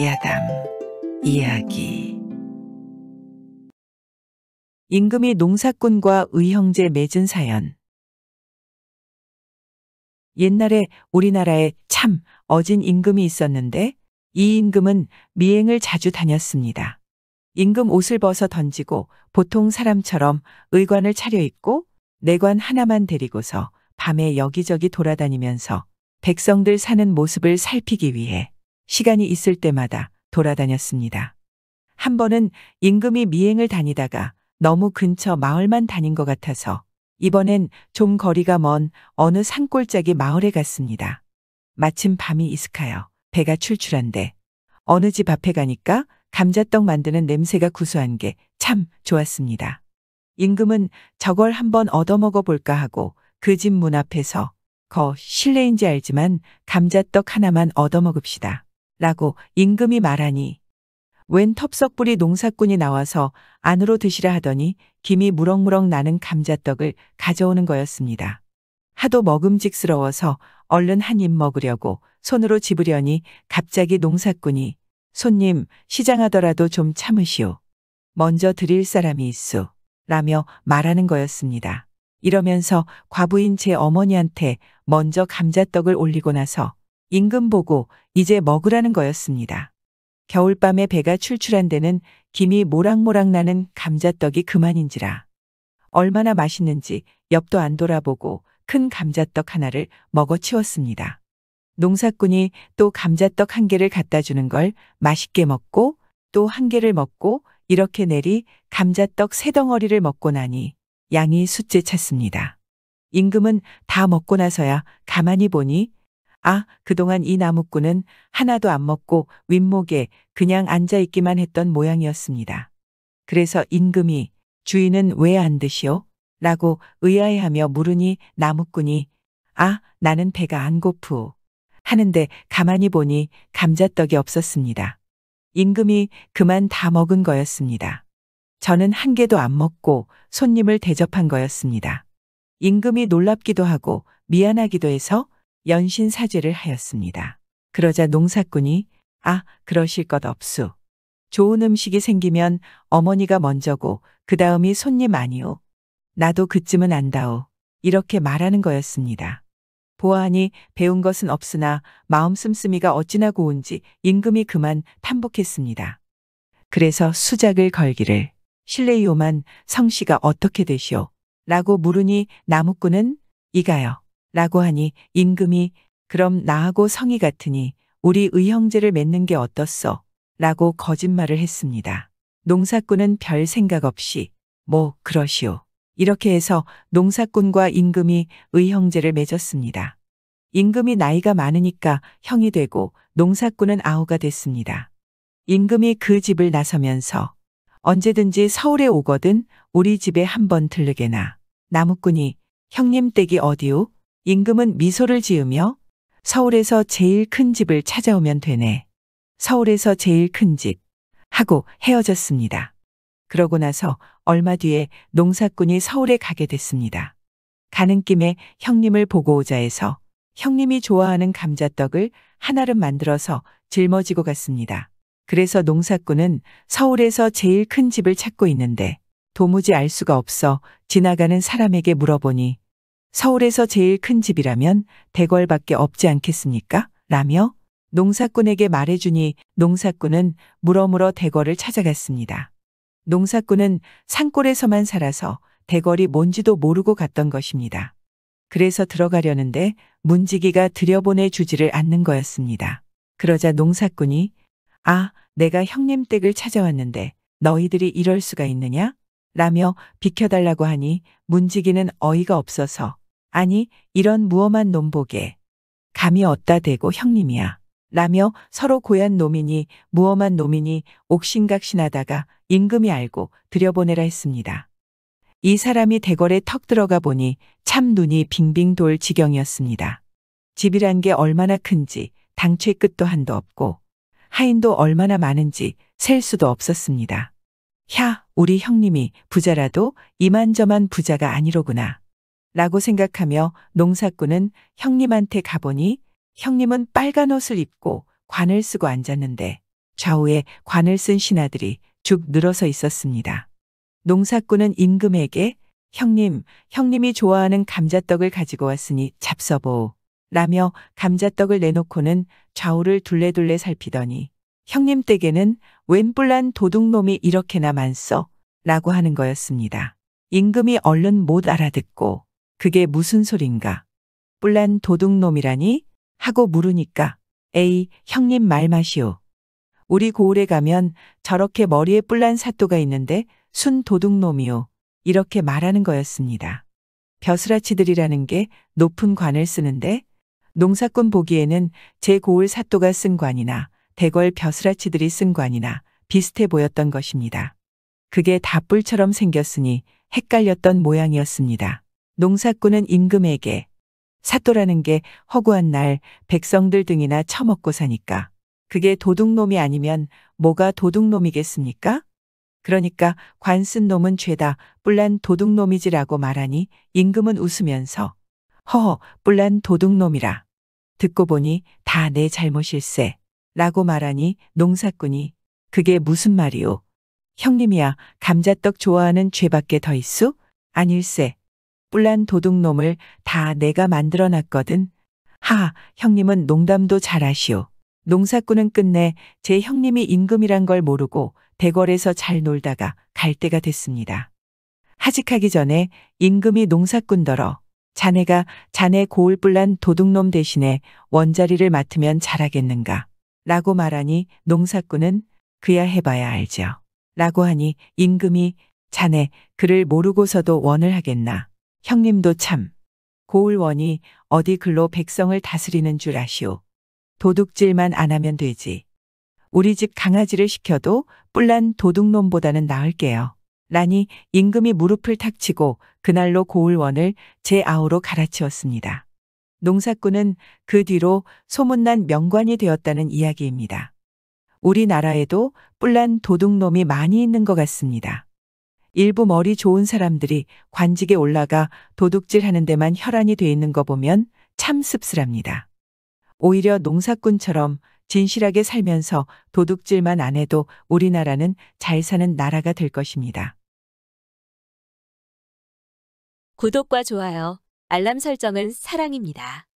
야담 이야기 임금이 농사꾼과 의형제 맺은 사연 옛날에 우리나라에 참 어진 임금이 있었는데 이 임금은 미행을 자주 다녔습니다. 임금 옷을 벗어 던지고 보통 사람처럼 의관을 차려입고 내관 하나만 데리고서 밤에 여기저기 돌아다니면서 백성들 사는 모습을 살피기 위해 시간이 있을 때마다 돌아다녔습니다. 한 번은 임금이 미행을 다니다가 너무 근처 마을만 다닌 것 같아서 이번엔 좀 거리가 먼 어느 산골짜기 마을에 갔습니다. 마침 밤이 이슥하여 배가 출출한데 어느 집 앞에 가니까 감자떡 만드는 냄새가 구수한 게 참 좋았습니다. 임금은 저걸 한 번 얻어먹어 볼까 하고 그 집 문 앞에서 거 실례인지 알지만 감자떡 하나만 얻어먹읍시다. 라고 임금이 말하니 웬 텁석부리 농사꾼이 나와서 안으로 드시라 하더니 김이 무럭무럭 나는 감자떡을 가져오는 거였습니다. 하도 먹음직스러워서 얼른 한 입 먹으려고 손으로 집으려니 갑자기 농사꾼이 손님 시장하더라도 좀 참으시오. 먼저 드릴 사람이 있수. 라며 말하는 거였습니다. 이러면서 과부인 제 어머니한테 먼저 감자떡을 올리고 나서 임금 보고 이제 먹으라는 거였습니다. 겨울밤에 배가 출출한 데는 김이 모락모락 나는 감자떡이 그만인지라. 얼마나 맛있는지 옆도 안 돌아보고 큰 감자떡 하나를 먹어치웠습니다. 농사꾼이 또 감자떡 한 개를 갖다 주는 걸 맛있게 먹고 또 한 개를 먹고 이렇게 내리 감자떡 세 덩어리를 먹고 나니 양이 숫째 찼습니다. 임금은 다 먹고 나서야 가만히 보니 아, 그동안 이 나무꾼은 하나도 안 먹고 윗목에 그냥 앉아있기만 했던 모양이었습니다. 그래서 임금이 주인은 왜 안 드시오? 라고 의아해하며 물으니 나무꾼이 아, 나는 배가 안 고프. 하는데 가만히 보니 감자떡이 없었습니다. 임금이 그만 다 먹은 거였습니다. 저는 한 개도 안 먹고 손님을 대접한 거였습니다. 임금이 놀랍기도 하고 미안하기도 해서 연신 사죄를 하였습니다. 그러자 농사꾼이 아 그러실 것 없수. 좋은 음식이 생기면 어머니가 먼저고 그 다음이 손님 아니오. 나도 그쯤은 안다오. 이렇게 말하는 거였습니다. 보아하니 배운 것은 없으나 마음 씀씀이가 어찌나 고운지 임금이 그만 탐복했습니다. 그래서 수작을 걸기를 실례이오만 성씨가 어떻게 되시오? 라고 물으니 나무꾼은 이가요. 라고 하니 임금이 그럼 나하고 성이 같으니 우리 의형제를 맺는 게 어떻소? 라고 거짓말을 했습니다. 농사꾼은 별 생각 없이 뭐 그러시오. 이렇게 해서 농사꾼과 임금이 의형제를 맺었습니다. 임금이 나이가 많으니까 형이 되고 농사꾼은 아우가 됐습니다. 임금이 그 집을 나서면서 언제든지 서울에 오거든 우리 집에 한번 들르게나. 나무꾼이 형님 댁이 어디요? 임금은 미소를 지으며 서울에서 제일 큰 집을 찾아오면 되네. 서울에서 제일 큰 집. 하고 헤어졌습니다. 그러고 나서 얼마 뒤에 농사꾼이 서울에 가게 됐습니다. 가는 김에 형님을 보고 오자 해서 형님이 좋아하는 감자떡을 하나를 만들어서 짊어지고 갔습니다. 그래서 농사꾼은 서울에서 제일 큰 집을 찾고 있는데 도무지 알 수가 없어 지나가는 사람에게 물어보니 서울에서 제일 큰 집이라면 대궐밖에 없지 않겠습니까? 라며 농사꾼에게 말해주니 농사꾼은 물어물어 대궐을 찾아갔습니다. 농사꾼은 산골에서만 살아서 대궐이 뭔지도 모르고 갔던 것입니다. 그래서 들어가려는데 문지기가 들여보내 주지를 않는 거였습니다. 그러자 농사꾼이 아, 내가 형님 댁을 찾아왔는데 너희들이 이럴 수가 있느냐? 라며 비켜달라고 하니 문지기는 어이가 없어서 아니, 이런 무엄한 놈보게. 감히 얻다 대고 형님이야. 라며 서로 고얀 놈이니 무엄한 놈이니 옥신각신하다가 임금이 알고 들여보내라 했습니다. 이 사람이 대궐에 턱 들어가 보니 참 눈이 빙빙 돌 지경이었습니다. 집이란 게 얼마나 큰지 당최 끝도 한도 없고 하인도 얼마나 많은지 셀 수도 없었습니다. 야, 우리 형님이 부자라도 이만저만 부자가 아니로구나. 라고 생각하며 농사꾼은 형님한테 가보니 형님은 빨간 옷을 입고 관을 쓰고 앉았는데 좌우에 관을 쓴 신하들이 죽 늘어서 있었습니다. 농사꾼은 임금에게 형님, 형님이 좋아하는 감자떡을 가지고 왔으니 잡숴보 라며 감자떡을 내놓고는 좌우를 둘레둘레 살피더니 형님 댁에는 웬불난 도둑놈이 이렇게나 많소 라고 하는 거였습니다. 임금이 얼른 못 알아듣고 그게 무슨 소린가? 뿔난 도둑놈이라니? 하고 물으니까 에이 형님 말 마시오. 우리 고을에 가면 저렇게 머리에 뿔난 사또가 있는데 순 도둑놈이요. 이렇게 말하는 거였습니다. 벼슬아치들이라는 게 높은 관을 쓰는데 농사꾼 보기에는 제 고을 사또가 쓴 관이나 대궐 벼슬아치들이 쓴 관이나 비슷해 보였던 것입니다. 그게 다뿔처럼 생겼으니 헷갈렸던 모양이었습니다. 농사꾼은 임금에게 사또라는 게 허구한 날 백성들 등이나 처먹고 사니까 그게 도둑놈이 아니면 뭐가 도둑놈이겠습니까? 그러니까 관 쓴 놈은 죄다 뿔난 도둑놈이지라고 말하니 임금은 웃으면서 허허 뿔난 도둑놈이라 듣고 보니 다 내 잘못일세 라고 말하니 농사꾼이 그게 무슨 말이오 형님이야 감자떡 좋아하는 죄밖에 더 있수? 아닐세 뿔난 도둑놈을 다 내가 만들어 놨거든. 하, 형님은 농담도 잘하시오. 농사꾼은 끝내 제 형님이 임금이란 걸 모르고 대궐에서 잘 놀다가 갈 때가 됐습니다. 하직하기 전에 임금이 농사꾼더러 자네가 자네 고울불란 도둑놈 대신에 원자리를 맡으면 잘하겠는가 라고 말하니 농사꾼은 그야 해봐야 알죠 라고 하니 임금이 자네 그를 모르고서도 원을 하겠나 형님도 참. 고울원이 어디 글로 백성을 다스리는 줄 아시오. 도둑질만 안 하면 되지. 우리 집 강아지를 시켜도 뿔난 도둑놈보다는 나을게요. 라니 임금이 무릎을 탁치고 그날로 고울원을 제 아우로 갈아치웠습니다. 농사꾼은 그 뒤로 소문난 명관이 되었다는 이야기입니다. 우리나라에도 뿔난 도둑놈이 많이 있는 것 같습니다. 일부 머리 좋은 사람들이 관직에 올라가 도둑질 하는 데만 혈안이 돼 있는 거 보면 참 씁쓸합니다. 오히려 농사꾼처럼 진실하게 살면서 도둑질만 안 해도 우리나라는 잘 사는 나라가 될 것입니다. 구독과 좋아요, 알람 설정은 사랑입니다.